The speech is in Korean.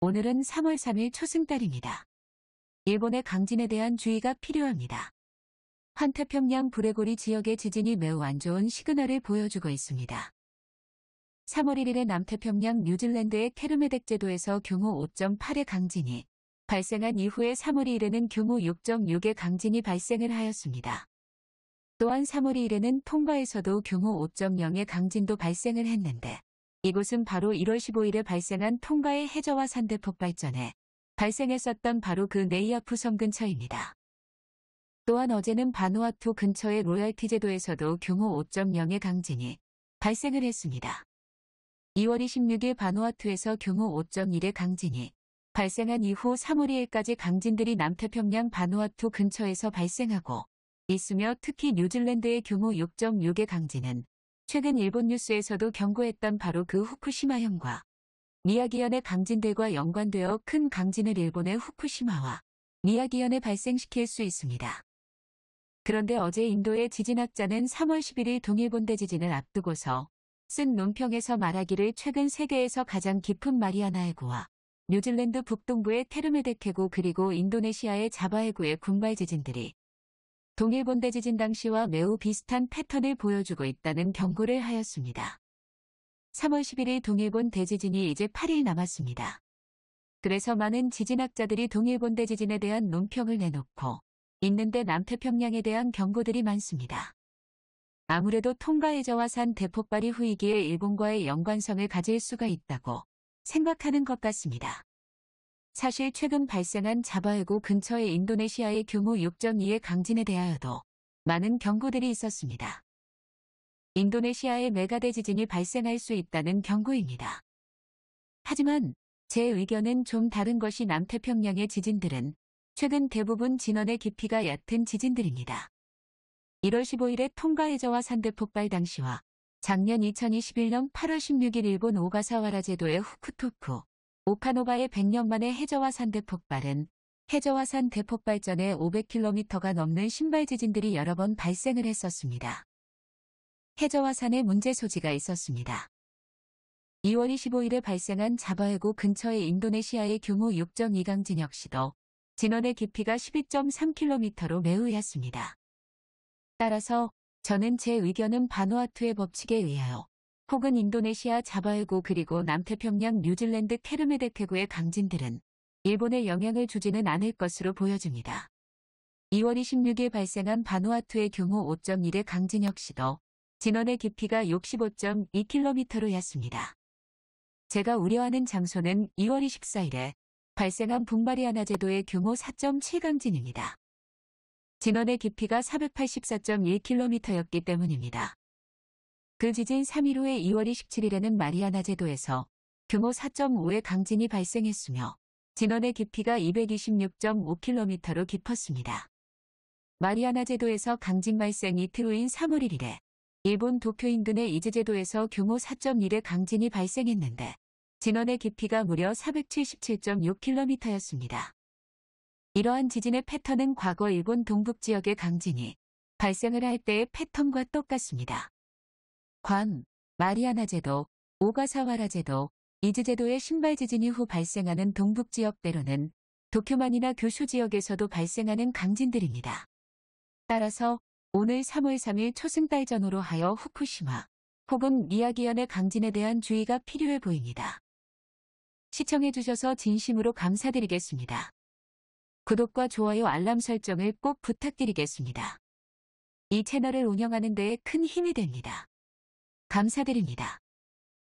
오늘은 3월 3일 초승달입니다. 일본의 강진에 대한 주의가 필요합니다. 환태평양 부레고리 지역의 지진이 매우 안 좋은 시그널을 보여주고 있습니다. 3월 1일에 남태평양 뉴질랜드의 케르메덱 제도에서 규모 5.8의 강진이 발생한 이후에 3월 2일에는 규모 6.6의 강진이 발생을 하였습니다. 또한 3월 2일에는 통과에서도 규모 5.0의 강진도 발생을 했는데 이곳은 바로 1월 15일에 발생한 통가의 해저와 산대 폭발전에 발생했었던 바로 그 네이아프 섬 근처입니다. 또한 어제는 바누아투 근처의 로얄티 제도에서도 규모 5.0의 강진이 발생을 했습니다. 2월 26일 바누아투에서 규모 5.1의 강진이 발생한 이후 3월 2일까지 강진들이 남태평양 바누아투 근처에서 발생하고 있으며 특히 뉴질랜드의 규모 6.6의 강진은 최근 일본 뉴스에서도 경고했던 바로 그 후쿠시마현과 미야기현의 강진들과 연관되어 큰 강진을 일본의 후쿠시마와 미야기현에 발생시킬 수 있습니다. 그런데 어제 인도의 지진학자는 3월 11일 동일본대 지진을 앞두고서 쓴 논평에서 말하기를 최근 세계에서 가장 깊은 마리아나 해구와 뉴질랜드 북동부의 테르메데케구 그리고 인도네시아의 자바 해구의 군발 지진들이 동일본 대지진 당시와 매우 비슷한 패턴을 보여주고 있다는 경고를 하였습니다. 3월 1 1일 동일본 대지진이 이제 8일 남았습니다. 그래서 많은 지진학자들이 동일본 대지진에 대한 논평을 내놓고 있는데 남태평양에 대한 경고들이 많습니다. 아무래도 통가해저와 산 대폭발이 후이기에 일본과의 연관성을 가질 수가 있다고 생각하는 것 같습니다. 사실 최근 발생한 자바해구 근처의 인도네시아의 규모 6.2의 강진에 대하여도 많은 경고들이 있었습니다. 인도네시아의 메가대 지진이 발생할 수 있다는 경고입니다. 하지만 제 의견은 좀 다른 것이 남태평양의 지진들은 최근 대부분 진원의 깊이가 얕은 지진들입니다. 1월 15일에 통가해저와 산대 폭발 당시와 작년 2021년 8월 16일 일본 오가사와라 제도의 후쿠토쿠, 오카노바의 100년 만에해저화산 대폭발은 해저화산 대폭발 전에 500km가 넘는 신발 지진들이 여러 번 발생을 했었습니다. 해저화 산에 문제 소지가 있었습니다. 2월 25일에 발생한 자바해구 근처의 인도네시아의 규모 6.2강 진역시도 진원의 깊이가 12.3km로 매우 얕습니다. 따라서 저는 제 의견은 바누아투의 법칙에 의하여 혹은 인도네시아 자바해고 그리고 남태평양 뉴질랜드 케르메데케구의 강진들은 일본에 영향을 주지는 않을 것으로 보여집니다. 2월 26일 발생한 바누아투의 규모 5.1의 강진 역시도 진원의 깊이가 65.2km로 얕습니다. 제가 우려하는 장소는 2월 24일에 발생한 북마리아나 제도의 규모 4.7 강진입니다. 진원의 깊이가 484.1km였기 때문입니다. 그 지진 3.15의 2월 27일에는 마리아나 제도에서 규모 4.5의 강진이 발생했으며 진원의 깊이가 226.5km로 깊었습니다. 마리아나 제도에서 강진 발생 이틀 후인 3월 1일에 일본 도쿄 인근의 이즈 제도에서 규모 4.1의 강진이 발생했는데 진원의 깊이가 무려 477.6km였습니다. 이러한 지진의 패턴은 과거 일본 동북지역의 강진이 발생을 할 때의 패턴과 똑같습니다. 괌, 마리아나 제도, 오가사와라 제도, 이즈 제도의 신발 지진 이후 발생하는 동북 지역 대로는 도쿄만이나 교수 지역에서도 발생하는 강진들입니다. 따라서 오늘 3월 3일 초승달전으로 하여 후쿠시마 혹은 미야기현의 강진에 대한 주의가 필요해 보입니다. 시청해주셔서 진심으로 감사드리겠습니다. 구독과 좋아요 알람 설정을 꼭 부탁드리겠습니다. 이 채널을 운영하는 데에 큰 힘이 됩니다. 감사드립니다.